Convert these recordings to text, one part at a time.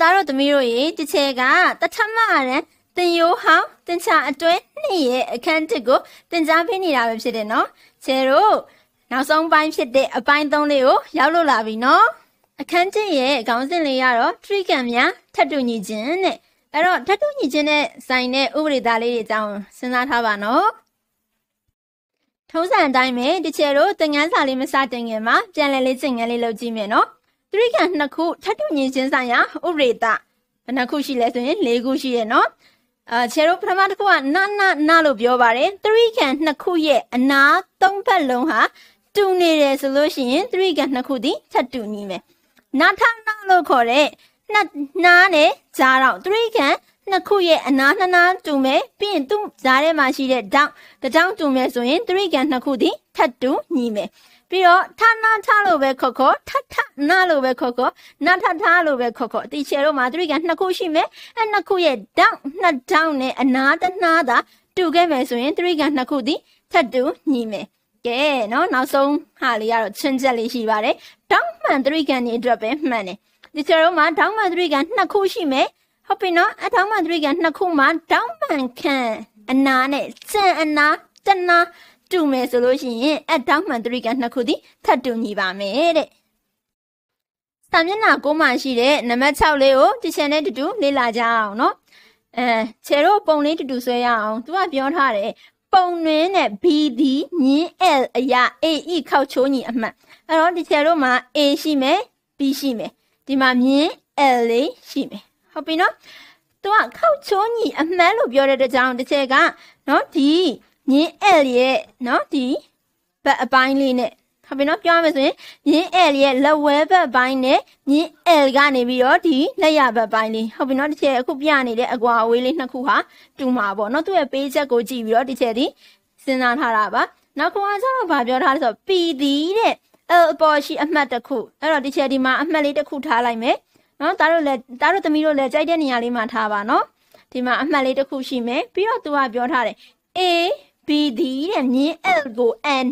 သားတို့သမီးတို့ရေတစ်ချက်ကတထမရန်တင်ယိုးဟောင်းတင်ချအတွဲနှစ်ရဲ့အခန်းတစ်ကိုတင် जा ပေးနေတာပဲဖြစ်တယ်နော် ချဲတို့နောက်ဆုံးပိုင်းဖြစ်တဲ့အပိုင်း၃လေးကိုရောက်လို့လာပြီနော်အခန်းတစ်ရဲ့ခေါင်းစဉ်လေးကတော့ထရိကံများထပ်တူညီခြင်းတဲ့အဲ့တော့ထပ်တူညီခြင်းနဲ့ဆိုင်တဲ့ဥပဒေသားလေးတွေအကြောင်းစဉ်းစားထားပါနော်ထုံးစံအတိုင်းပဲတချဲတို့သင်ငန်းစာလေးမစတင်ခင်မှာပြန်လည်လေးသင်ငန်းလေးလုပ်ကြည့်မယ်နော်တရိခံနှစ်ခုထပ်တူညီချင်းဆိုင်ရာဥပဒေတဘယ်နှခုရှိလဲဆိုရင်၄ခုရှိရဲ့နော်အာခြေတို့ပထမတစ်ခုကနနနလို့ပြောပါတယ်တရိခံနှစ်ခုရဲ့အနာသုံးဖက်လုံးဟာတူနေတယ်ဆိုလို့ရှိရင်တရိခံနှစ်ခုသည်ထပ်တူညီမယ်နာထနလို့ခေါ်တဲ့နှစ်နားနဲ့ကြားတော့တရိခံနှစ်ခုရဲ့အနားနှစ်နားတူမယ်ပြီးရင်သူ့ဇာထဲမှာရှိတဲ့တောင်းတတောင်းတူမယ်ဆိုရင်တရိကံနှစ်ခုသည်ထပ်တူညီမယ်ပြီးတော့ဌာနထလို့ပဲခေါ်ခေါ်ထထနလို့ပဲခေါ်ခေါ်နထထလို့ပဲခေါ်ခေါ်တီချေတို့မှာတရိကံနှစ်ခုရှိမယ်အဲနှစ်ခုရဲ့တောင်းနှစ်တောင်းနဲ့အနားတစ်နားသာတူခဲ့မယ်ဆိုရင်တရိကံနှစ်ခုသည်ထပ်တူညီမယ်ကဲနော်နောက်ဆုံးဟာလေးကတော့ချင်းချက်လေးရှိပါတယ်တောင်းမှန်တရိကံနေအတွက်ပဲမှန်တယ်ဒီချေတို့မှာတောင်းမှန်တရိကံနှစ်ခုရှိမယ်ဟုတ်ပြီနော်အထောင်းမှန်3ကနှစ်ခုမှာတောင်းပန်ခံအနာနဲ့စံအနာတနာတူမယ်ဆိုလို့ရှိရင်အတောင်းမှန်3ကနှစ်ခုသည်ထပ်တူညီပါမယ်တဲ့။စာမျက်နှာ9မှာရှိတဲ့နံပါတ်6လေးကိုတချင်နဲ့တူတူလေ့လာကြအောင်နော်။အဲခြေတို့ပုံလေးတူတူဆွဲရအောင်။ तू ကပြောထားတယ်ပုံနှင်းနဲ့ B ဒီညင်း L အရာ A E ခောက်ချိုးညီအမှတ်အဲ့တော့ဒီချေတို့မှာ A ရှိမယ် B ရှိမယ်ဒီမှာမြင်း L လေးရှိမယ်ဟုတ်ပြီနော်သူကခောက်ချိုးညီအမှန်လို့ပြောတဲ့တကြောင်တစ်ချက်ကနော်ဒီညင်းအဲ့လရဲ့နော်ဒီဘက်အပိုင်းလေးနဲ့ဟုတ်ပြီနော်ပြောရမယ်ဆိုရင်ညင်းအဲ့လရဲ့လက်ဝဲဘက်ပိုင်းနဲ့ညင်းအဲ့ကနေပြီးတော့ဒီလက်ရဘက်ပိုင်းလေးဟုတ်ပြီနော်တစ်ချက်အခုပြနေတဲ့အကွာအဝေးလေးနှစ်ခုဟာတူမှာပေါ့နော်သူ့ရဲ့ပေးချက်ကိုကြည့်ပြီးတော့တစ်ချက်ဒီစဉ်းစားထားတာပါနောက်ခွာကျတော့ဗာပြောထားလဲဆိုတော့ပီသည်တဲ့အဲ့အပေါ်ရှိအမှတ်တစ်ခုအဲ့တော့ဒီချက်ဒီမှာအမှတ်လေးတစ်ခုထားလိုက်မယ်နော်တားတို့လည်းတားတို့သမီးတို့လည်းကြိုက်တဲ့နေရာလေးမှာထားပါနော်ဒီမှာအမှတ်လေးတစ်ခုရှိမယ်ပြီးတော့သူကပြောထားတယ် A B D တဲ့မြင်း L ကို N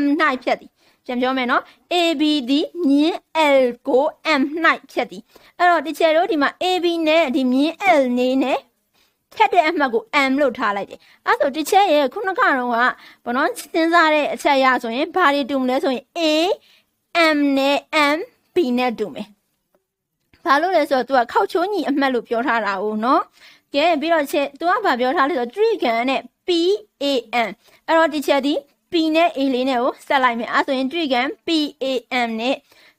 M ၌ဖြတ်သည်ပြန်ပြောမယ်နော် A B D မြင်း L ကို M ၌ဖြတ်သည်အဲ့တော့တချေတို့ဒီမှာ A B နဲ့ဒီမြင်း L နေနဲ့ထက်တဲ့အမှတ်ကို M လို့ထားလိုက်တယ်။အဲဆိုတစ်ချက်ရဲ့ခုနကတော့ကဘောနော်စဉ်းစားတဲ့အချက်အရဆိုရင်ဘာတွေတူမလဲဆိုရင် A M နဲ့ M B နဲ့တူမယ်။ဘာလို့လဲဆိုတော့ तू ကခောက်ချိုးညီအမှတ်လို့ပြောထားတာ哦နော်ကဲပြီးတော့ချက် तू ကဘာပြောထားလဲဆိုတော့ tree gun နဲ့ p a n အဲ့တော့ဒီချက်ဒီ p နဲ့ a လေးနဲ့ကိုဆက်လိုက်မယ်အဲ့ဆိုရင် tree gun p a m နဲ့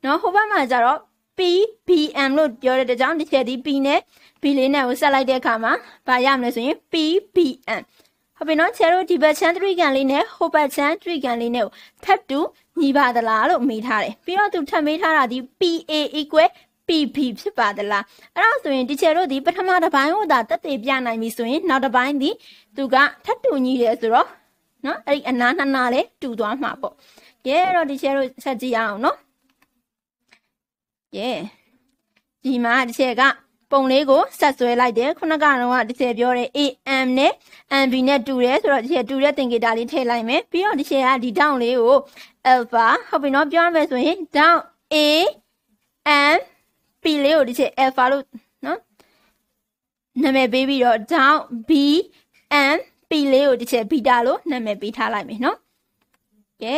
နော်ဟိုဘက်မှာကြတော့ p b m လို့ပြောတဲ့အကြောင်းဒီချက်ဒီ p နဲ့ b လေးနဲ့ကိုဆက်လိုက်တဲ့အခါမှာဘာရမလဲဆိုရင် p b m ဟုတ်ပြီနော်ချဲတို့ဒီဘက်ချမ်းထရီကန်လေးနဲ့ဟိုဘက်ချမ်းထရီကန်လေးနဲ့ထပ်တူညီပါသလားလို့မေးထားတယ်ပြီးတော့သူထပ်မေးထားတာဒီ PA equal PP ဖြစ်ပါသလားအဲ့ဒါဆိုရင်တီချာတို့ဒီပထမတစ်ပိုင်းဟိုသာတက်တည်ပြနိုင်ပြီဆိုရင်နောက်တစ်ပိုင်းဒီသူကထပ်တူညီတယ်ဆိုတော့နော်အဲ့ဒီအနာနှစ်နာလေးတူသွားမှာပေါ့ကဲအဲ့တော့တီချာတို့ဆက်ကြည့်အောင်နော်ကဲဒီမှာတီချာကပုံလေးကိုဆက်ဆွဲလိုက်တယ်ခုနကတော့တစ်ချက်ပြောတယ် AM နဲ့ MB နဲ့တူတယ်ဆိုတော့တစ်ချက်တူတဲ့သင်္ကေတလေးထည့်လိုက်မယ်ပြီးတော့တစ်ချက်ကဒီ down လေးကို alpha ဟုတ်ပြီနော်ပြောရမယ်ဆိုရင် down A M လေးကိုဒီချက် alpha လို့နော်နာမည်ပေးပြီးတော့ down b n p လေးကိုဒီချက် beta လို့နာမည်ပေးထားလိုက်မယ်နော်ကဲ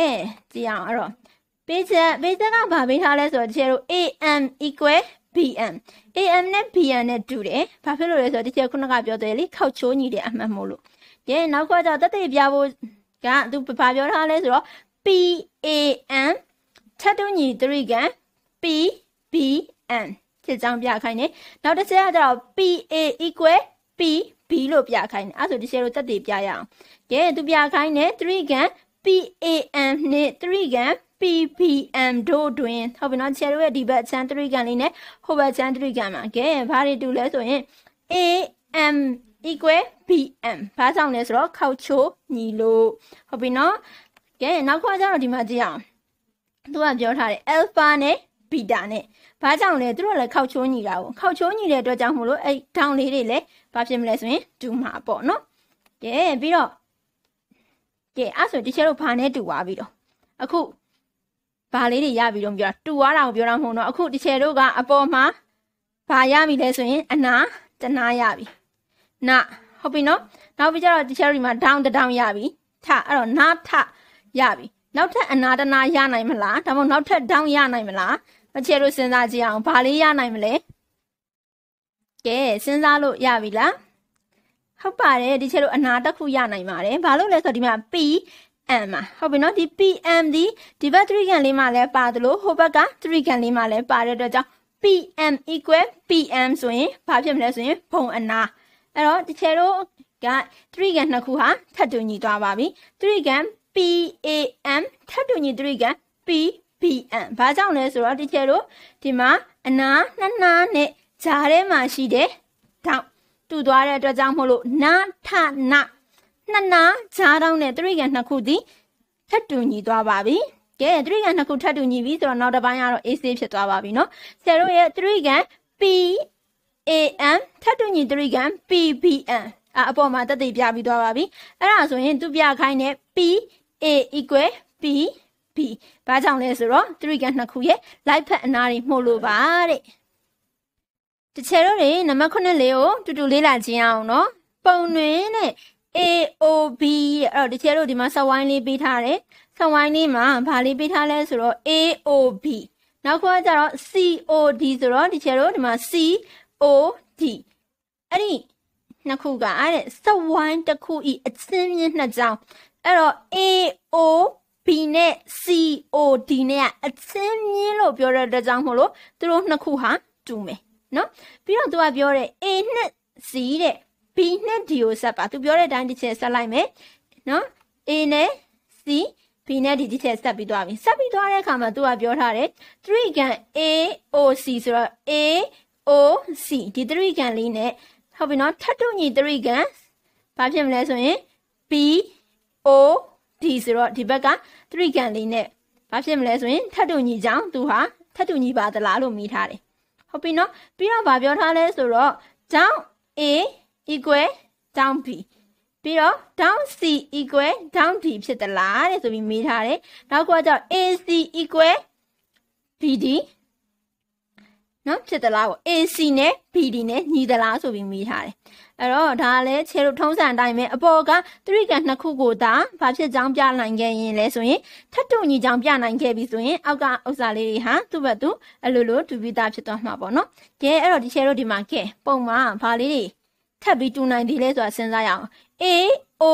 ကြည့်အောင်အဲ့တော့ပေးချက်ပေးချက်ကဘာပေးထားလဲဆိုတော့ဒီချက်တို့ am equal bm am နဲ့ bn နဲ့တူတယ်ဘာဖြစ်လို့လဲဆိုတော့ဒီချက်ခုနကပြောတယ်လေခောက်ချိုးညီတဲ့အမှတ်မို့လို့ကဲနောက်ကကြတော့တက်တေပြဖို့ကသူဘာပြောထားလဲဆိုတော့ PAN ထပ်တူညီ3ကန် PBN ဖြစ်ကြောင်းပြခိုင်းတယ်နောက်တစ်ချက်ကတော့ PA equal PB လို့ပြခိုင်းတယ်အဲ့ဆိုဒီချက်ကိုတက်တည်ပြရအောင်ကဲသူပြခိုင်းတယ်3ကန် PAM နဲ့3ကန် PPM တို့တွင်ဟုတ်ပြီနော်ချယ်တို့ရဲ့ဒီဘက်ချမ်း3ကန်လေးနဲ့ဟိုဘက်ချမ်း3ကန်မှာကဲဘာတွေတူလဲဆိုရင် AM equal BM ဘာကြောင့်လဲဆိုတော့ခောက်ချိုးညီလို့ဟုတ်ပြီနော်ကဲနောက်ခါကျတော့ဒီမှာကြည့်အောင်သူကပြောထားတယ် alpha နဲ့ beta နဲ့။ဘာကြောင့်လဲသူတို့လည်းခောက်ချိုးညီတာကိုခောက်ချိုးညီတဲ့အတွက်ကြောင့်မို့လို့အဲ့ထောင်လေးတွေလည်းဘာဖြစ်မလဲဆိုရင်ဒူမှာပေါ့နော်။ကဲပြီးတော့ကဲအဲ့ဆိုဒီချက်တို့ဘာနဲ့တူသွားပြီတော့အခုဘာလေးတွေရပြီတော့ပြောတာတူသွားတာကိုပြောတာမဟုတ်တော့အခုဒီချက်တို့ကအပေါ်မှာဘာရပြီလဲဆိုရင်အနာတနာရပြီ။နာဟုတ်ပြီနော်။နောက်ပြီးကြတော့ဒီချက်တို့မှာ down down ရပြီ။ထအဲ့တော့နာထရပြီ။နောက်ထပ်အနာတနာရနိုင်မလားဒါမှမဟုတ်နောက်ထပ် down ရနိုင်မလားမချေတို့စဉ်းစားကြည့်အောင်ဘာလေးရနိုင်မလဲကဲစဉ်းစားလို့ရပြီလားဟုတ်ပါတယ်ဒီချေတို့အနာတစ်ခုရနိုင်ပါတယ်ဘာလို့လဲဆိုတော့ဒီမှာ P M မှာဟုတ်ပြီနော်ဒီ PM ဒီဒီဘက်3ကန်လေးမှာလည်းပါတယ်လို့ဟိုဘက်က3ကန်လေးမှာလည်းပါတဲ့အတွက်ကြောင့် PM equal PM ဆိုရင်ဘာဖြစ်မလဲဆိုရင်ဘုံအနာအဲ့တော့တချေတို့က3ကန်နှစ်ခုဟာထပ်တူညီသွားပါပြီ3ကန် PAM ထပ်တူညီ3ကန် P BN ဘာကြောင့်လဲဆိုတော့ teacher တို့ဒီမှာအနာနှစ်နာနဲ့ဂျားထဲမှာရှိတဲ့တောင့်တူသွားတဲ့အတွက်ကြောင့်မို့လို့နာထနာနှစ်နာဂျားတောင့်နဲ့တရိကံနှစ်ခုသည်ထပ်တူညီသွားပါပြီကဲတရိကံနှစ်ခုထပ်တူညီပြီဆိုတော့နောက်တစ်ပိုင်းကတော့ AC ဖြစ်သွားပါပြီเนาะဆရာတို့ရဲ့တရိကံ PAN ထပ်တူညီတရိကံ PBN အပေါ်မှာတက်တည်ပြပြီးသွားပါပြီအဲ့ဒါဆိုရင်သူပြခိုင်းတဲ့ PA equal P B ဘာကြောင့်လဲဆိုတော့သူတို့ကနှစ်ခုရဲ့ light ဖက်အနာတွေမှုလို့ပါတဲ့တချေတော့လေနံပါတ်9လေးကိုတူတူလေးလာခြင်းအောင်နော်ပုံတွင်တဲ့ AOB ရဲ့အဲ့တော့တချေတော့ဒီမှာဆက်ဝိုင်းလေးပေးထားတယ်ဆက်ဝိုင်းလေးမှာဘာလေးပေးထားလဲဆိုတော့ AOB နောက်ခွာကြတော့ COD ဆိုတော့တချေတော့ဒီမှာ COD အဲ့ဒီနှစ်ခုကအဲ့တဲ့ဆက်ဝိုင်းတစ်ခုဤအစင်းမြင့်နှစ်ကြောင်းအဲ့တော့ AOB B နဲ့ COD နဲ့ကအချင်းမြင်းလို့ပြောတဲ့အတွက်ကြောင့်မို့လို့သူတို့နှစ်ခုဟာတူမယ်နော်ပြီးတော့သူကပြောတယ် A နဲ့ C တဲ့ B နဲ့ D ကိုဆက်ပါသူပြောတဲ့အတိုင်းတစ်ချက်ဆက်လိုက်မယ်နော် A နဲ့ C B နဲ့ D တစ်ချက်ဆက်ပြီးသွားပြီဆက်ပြီးသွားတဲ့အခါမှာသူကပြောထားတယ်3 gun A O C ဆိုတော့ A O C ဒီ3 gun လေးနဲ့ဟုတ်ပြီနော်ထပ်တူညီ3 gun ဘာဖြစ်မလဲဆိုရင် B O D ဆိုတော့ဒီဘက်က3ကန်လေးနဲ့ဘာဖြစ်မလဲဆိုရင်ထပ်တူညီကြောင်းသူဟာထပ်တူညီပါသလားလို့မိထားတယ်ဟုတ်ပြီနော်ပြီးတော့ဗာပြောထားလဲဆိုတော့ down a equal down b ပြီးတော့ down c equal down d ဖြစ်သလားတဲ့ဆိုပြီးမေးထားတယ်နောက်ကကျတော့ ac equal bd နော်ဖြစ်သလားကို AC နဲ့ BD နဲ့ညီသလားဆိုပြီးမိထားတယ်။အဲ့တော့ဒါလည်းချေတို့ထုံးစံအတိုင်းပဲအပေါ်ကသတိကနှစ်ခုကိုသာဘာဖြစ်ကြောင်းပြနိုင်ခဲ့ရင်လဲဆိုရင်ထပ်တူညီကြောင်းပြနိုင်ခဲ့ပြီဆိုရင်အောက်ကဥစ္စာလေးတွေဟာသူ့ဘက်သူအလိုလိုဒူပိတာဖြစ်သွားမှာပေါ့နော်။ကဲအဲ့တော့ဒီချေတို့ဒီမှာကဲပုံမှာဘာလေးတွေထပ်ပြီးတူနိုင်သေးလဲဆိုတာစဉ်းစားရအောင်။ A O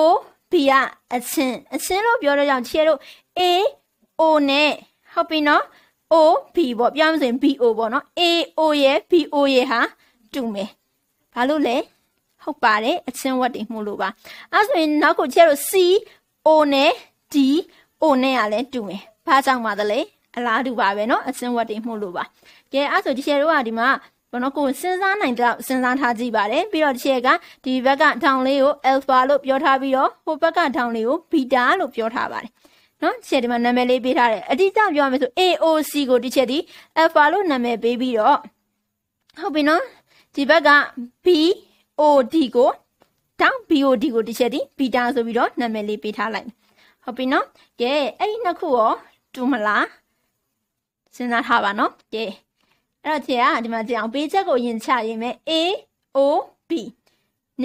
B ကအချင်းအချင်းလို့ပြောတော့ကြောင့်ချေတို့ A O နဲ့ဟုတ်ပြီနော်။ O B ပေါ့ပြောင်းဆိုရင် B O ပေါ့နော် A O ရဲ့ B O ရဲ့ဟာတူမယ်ဘာလို့လဲဟုတ်ပါတယ်အချင်းဝတ်တွေမှုလို့ပါအဲဆိုရင်နောက်ကိုကျတော့ C O နဲ့ D O နဲ့ကလည်းတူမယ်ဘာကြောင့်ပါသလဲအလားတူပါပဲเนาะအစင်းဝတ်တွေမှုလို့ပါကဲအဲ့ဆိုဒီချေတို့ကဒီမှာဘောနော်ကိုစဉ်းစားနိုင်တဲ့စဉ်းစားထားကြည့်ပါတယ်ပြီးတော့ဒီချေကဒီဘက်ကထောင်လေးကို alpha လို့ပြောထားပြီးတော့ဟိုဘက်ကထောင်လေးကို beta လို့ပြောထားပါတယ်နော်ချက်ဒီမှာနာမည်လေးပေးထားတယ်အတိအကျပြောရမယ်ဆို AOC ကိုတစ်ချက်ဒီ alpha လို့နာမည်ပေးပြီးတော့ဟုတ်ပြီနော်ဒီဘက်က BOD ကိုတောင်း BOD ကိုတစ်ချက်ဒီ beta ဆိုပြီးတော့နာမည်လေးပေးထားလိုက်ဟုတ်ပြီနော်ကဲအဲ့ဒီနှစ်ခုရောတူမလားစဉ်းစားထားပါနော်ကဲအဲ့တော့ချက်ကဒီမှာကြည့်အောင်ပေးချက်ကိုယင်ချရရင်မဲ့ A O B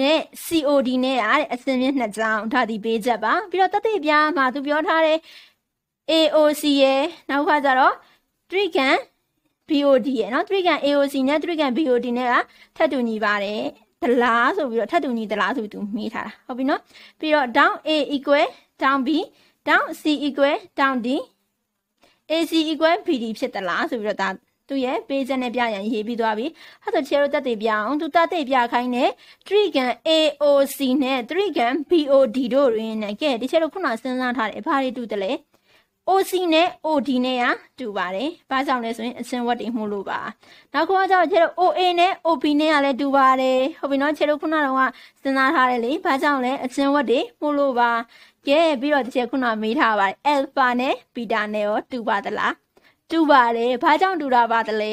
နဲ့ COD နဲ့อ่ะတဲ့အစင်းမြင့်နှစ်ကြောင်းဒါဒီပေးချက်ပါပြီးတော့တက်တဲ့ပြားမှာသူပြောထားတဲ့ AOC ရယ်နောက်ခါကျတော့တရိကန် BOD ရယ်เนาะတရိကန် AOC နဲ့တရိကန် BOD နဲ့ကထပ်တူညီပါတယ်ဒလားဆိုပြီးတော့ထပ်တူညီဒလားဆိုပြီးသူမေးထားတာဟုတ်ပြီเนาะပြီးတော့ down A equal down B down C equal down D AC equal BD ဖြစ်သလားဆိုပြီးတော့ဒါသူရဲ့ပေးချက်နဲ့ပြရန်ရေးပြီးသွားပြီဟာဆိုချေရတက်တေပြအောင်သူတက်တေပြခိုင်းတဲ့ Trigan AOC နဲ့ Trigan BOD တို့ရင်းနဲ့ကဲဒီချက်တို့ခုနစဉ်းစားထားတယ်ဘာတွေတူတယ်လဲ OC နဲ့ OD နဲ့ကတူပါတယ်။ဘာကြောင့်လဲဆိုရင်အချင်းဝတ်တွေမှုလို့ပါ။နောက်ခုကကျတော့ခြေတို့ OA နဲ့ OB နဲ့ကလည်းတူပါတယ်။ဟုတ်ပြီနော်ခြေတို့ခုနကတော့စဉ်းစားထားတယ်လေ။ဘာကြောင့်လဲအချင်းဝတ်တွေမှုလို့ပါ။ကဲပြီးတော့တစ်ချက်ခုနမေးထားပါတယ်။ Alpha နဲ့ Beta နဲ့ရောတူပါသလား။တူပါတယ်ဘာကြောင့်တူတာပါတလဲ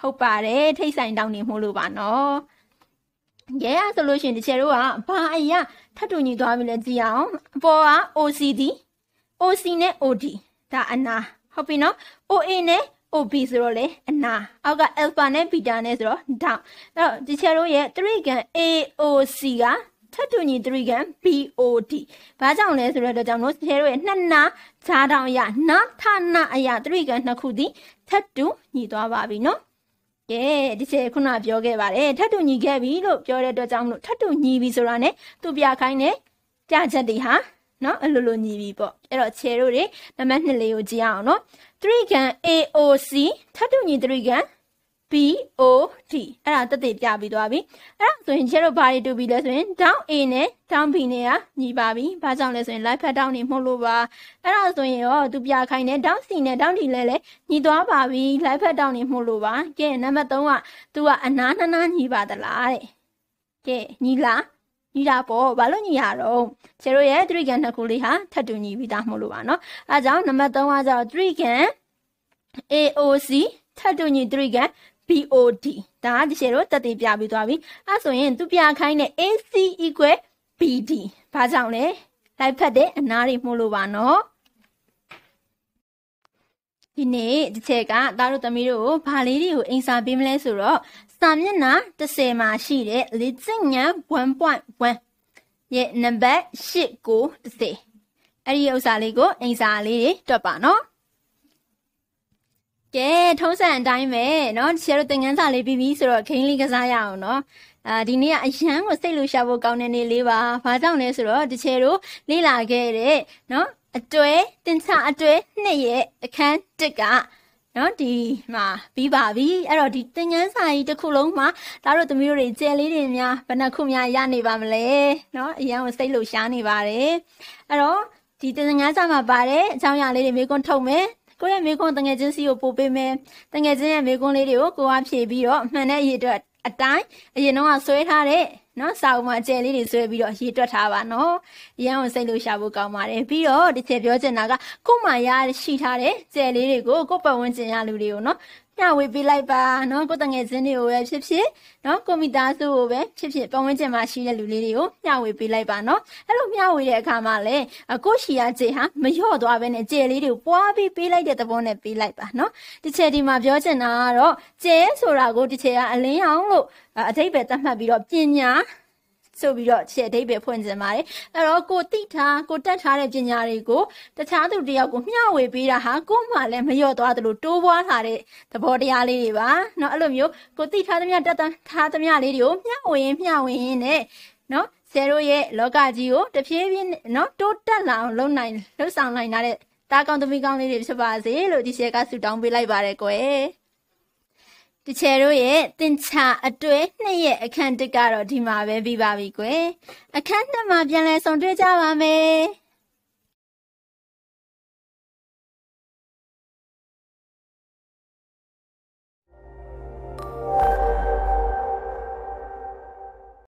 ဟုတ်ပါတယ်ထိတ်ဆိုင်တောင်းနေမို့လို့ပါနော်ရဲရဆိုလို့ရှင်တချေတို့ကဘာအရာထပ်တူညီသွားပြီလဲကြည့်အောင်အပေါ်က OCD OC နဲ့ OD ဒါအနာဟုတ်ပြီနော် OA နဲ့ OB ဆိုတော့လေအနာအောက်က alpha နဲ့ beta နဲ့ဆိုတော့ down အဲ့တော့တချေတို့ရဲ့ three gun AOC ကချက်တူညီ3ကန် BOD ဘာကြောင့်လဲဆိုတော့ကြောင့်တို့ဆဲတို့ရဲ့နှစ်နာဂျာတောင်အရာနာထနာအရာ3ကန်နှစ်ခုသည်ချက်တူညီသွားပါပြီနော်ကဲဒီချက်ခုနပြောခဲ့ပါတယ်ထပ်တူညီခဲ့ပြီလို့ပြောတဲ့အတွက်ကြောင့်မလို့ထပ်တူညီပြီဆိုတာ ਨੇ သူပြခိုင်းတဲ့ကြချက်တွေဟာနော်အလိုလိုညီပြီပေါ့အဲ့တော့ chair တို့တွေနံပါတ်2လေးကိုကြည့်အောင်နော်3 can AOC ထပ်တူညီ3 can BOD အဲ့ဒါတက်တည်ပြပြီးသွားပြီအဲ့ဒါဆိုရင်ကျတော့ဘာတွေတူပြီလဲဆိုရင် down A နဲ့ down B နဲ့ကညီပါပြီဘာကြောင့်လဲဆိုရင် live pattern တွေမှုတ်လို့ပါအဲ့ဒါဆိုရင်ရောသူပြခိုင်းတဲ့ down C နဲ့ down D လဲလဲညီသွားပါပြီ live pattern တွေမှုတ်လို့ပါကဲနံပါတ်3က तू ကအနားနားနားညီပါသလားတဲ့ကဲညီလားညီတာပေါ့ဘာလို့ညီရတော့ကျတို့ရဲ့ three can နှစ်ခုလေးဟာထပ်တူညီပြီးသားမှုတ်လို့ပါနော်အဲအကြောင်းနံပါတ်3ကကျတော့ three can AOC ထပ်တူညီ three can BOD ဒါကဒီရှယ်တို့တက်တည်ပြပြီးသွားပြီအဲ့ဆိုရင်သူပြခိုင်းတဲ့ AC equal BD ဘာကြောင့်လဲလိုက်ဖက်တဲ့အနားတွေမှုလို့ပါနော်ဒီနေ့ဒီချက်ကသားတို့သမီးတို့ဗာလေးတွေကိုအိမ်စာပေးမလဲဆိုတော့စာမျက်နှာ30မှာရှိတဲ့လေ့ကျင့်ခန်း1.1ရဲ့နံပါတ်8ကို30အဲ့ဒီဥစ္စာလေးကိုအိမ်စာလေးတွေတွက်ပါနော်ကဲထုံးစံအတိုင်းပဲเนาะရှယ်တို့သင်ခန်းစာလေးပြီးပြီဆိုတော့ခင်းလေးကစားရအောင်เนาะအာဒီနေ့ကအရန်ကိုစိတ်လို့ရှာဖို့ကောင်းတဲ့နေ့လေးပါဘာကြောင့်လဲဆိုတော့တချေတို့လေ့လာခဲ့တဲ့เนาะအတွဲတင်ချအတွဲနှစ်ရဲ့အခန်းတစ်ကနော်ဒီမှာပြီးပါပြီအဲ့တော့ဒီသင်ငန်းစာကြီးတစ်ခုလုံးမှာဒါတို့သမီးတို့တွေကျယ်လေးတွေများဘယ်နှခုများရနေပါမလဲနော်အရန်ကိုစိတ်လှုပ်ရှားနေပါတယ်အဲ့တော့ဒီသင်ငန်းစာမှာပါတဲ့အကြောင်းအရာလေးတွေမေးခွန်းထုတ်မယ်ကိုရဲ့မိကွန်းတငယ်ချင်းစီကိုပို့ပေးမယ်တငယ်ချင်းရဲ့မိကွန်းလေးတွေကိုကိုကဖြည့်ပြီးတော့မှန်တဲ့အရေးအတွက်အတိုင်းအရင်တော့ဆွဲထားတဲ့နော်စာအုပ်မှာအကျယ်လေးတွေဆွဲပြီးတော့ရေးတွက်ထားပါနော်။ရန်ကိုစိတ်လို့ရှာဖို့ကောင်းပါတယ်။ပြီးတော့ဒီချက်ပြောချင်တာကကို့မှာရရှိထားတဲ့ကျယ်လေးတွေကိုကို့ပတ်ဝန်းကျင်ရလူတွေကိုနော်ညဝေးပေးလိုက်ပါနော်ကိုတငယ်ချင်းတွေကိုပဲဖြစ်ဖြစ်နော်ကိုမိသားစုကိုပဲဖြစ်ဖြစ်ပတ်ဝန်းကျင်မှာရှိတဲ့လူလေးတွေကိုညဝေးပေးလိုက်ပါနော်အဲ့လိုညဝေးတဲ့အခါမှာလည်းကိုရှီရကြည်ဟာမလျော့သွားပဲနဲ့ကြယ်လေးတွေကိုပွားပြီးပေးလိုက်တဲ့သဘောနဲ့ပေးလိုက်ပါနော်တစ်ချက်ဒီမှာပြောချင်တာကတော့ကြယ်ဆိုတာကိုတစ်ချက်ကအလင်းအောင်လို့အတိတ်ပဲသတ်မှတ်ပြီးတော့ပညာဆိုပြီးတော့ချက်အဓိပ္ပာယ်ဖွင့်ခြင်းပါတယ်အဲ့တော့ကိုတိထားကိုတတ်ထားတဲ့ပညာတွေကိုတခြားသူတယောက်ကိုမျှဝေပေးတာဟာကို့မှာလည်းမလျော့သွားသလိုတိုးပွားလာတဲ့သဘောတရားလေးတွေပါเนาะအဲ့လိုမျိုးကိုတိထားသမျှတတ်ထားသမျှလေးတွေကိုမျှဝေရင်မျှဝေရင်နဲ့เนาะဆယ်တို့ရဲ့လောကကြီးကိုတဖြည်းဖြည်းเนาะတိုးတက်လာအောင်လုပ်နိုင်လှုပ်ဆောင်နိုင်တဲ့တားကောင်းသမီးကောင်းလေးတွေဖြစ်ပါစေလို့ဒီဆယ်ကဆုတောင်းပေးလိုက်ပါရယ်ကွယ်တချေတို့ရဲ့သင်္ချာအတွဲနှစ်ရဲ့အခန်းတစ်ကတော့ဒီမှာပဲပြီးပါပြီကွယ်အခန်းနှစ်မှာပြန်လည်ဆုံတွေ့ကြပါမယ်။